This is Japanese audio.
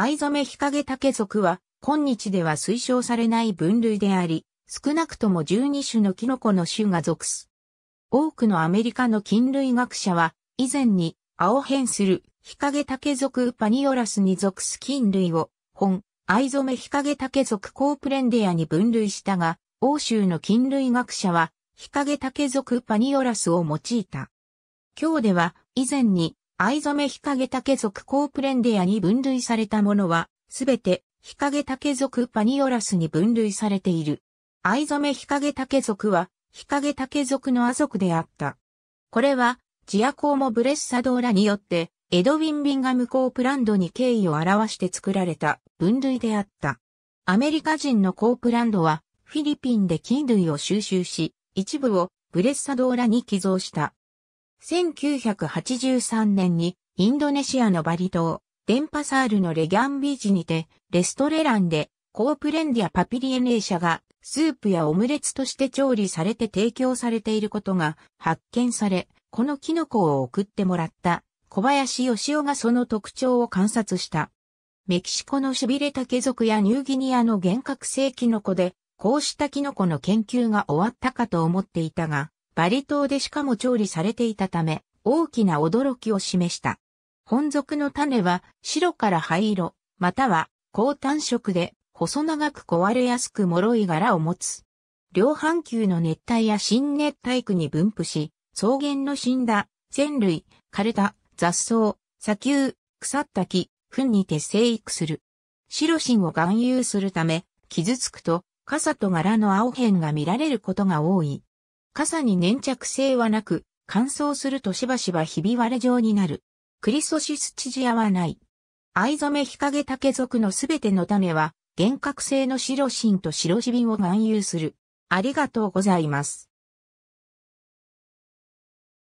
藍染日陰竹属は、今日では推奨されない分類であり、少なくとも12種のキノコの種が属す。多くのアメリカの菌類学者は、以前に、青変する日陰竹属パニオラスに属す菌類を、本、藍染日陰竹属コープレンデアに分類したが、欧州の菌類学者は、日陰竹属パニオラスを用いた。今日では、以前に、藍染日陰竹属コープレンデアに分類されたものは、すべて日陰竹属パニオラスに分類されている。藍染日陰竹属は、日陰竹属の亜属であった。これは、ジアコーモ・ブレッサドーラによって、エドウィン・ビンガム・コープランドに敬意を表して作られた分類であった。アメリカ人のコープランドは、フィリピンで菌類を収集し、一部をブレッサドーラに寄贈した。1983年にインドネシアのバリ島、デンパサールのレギャンビーチにて、レストレランで、コープレンディアパピリエネーシャが、スープやオムレツとして調理されて提供されていることが発見され、このキノコを送ってもらった小林義雄がその特徴を観察した。メキシコのシビレタケ族やニューギニアの幻覚性キノコで、こうしたキノコの研究が終わったかと思っていたが、バリ島でしかも調理されていたため、大きな驚きを示した。本属の種は白から灰色、または高単色で細長く壊れやすく脆い柄を持つ。両半球の熱帯や新熱帯区に分布し、草原の死んだ、全類、枯れた、雑草、砂丘、腐った木、糞にて生育する。白芯を含有するため、傷つくと、傘と柄の青辺が見られることが多い。傘に粘着性はなく、乾燥するとしばしばひび割れ状になる。クリソシスチジアはない。藍染め日陰竹属のすべての種は、幻覚性の白芯と白シビを含有する。ありがとうございます。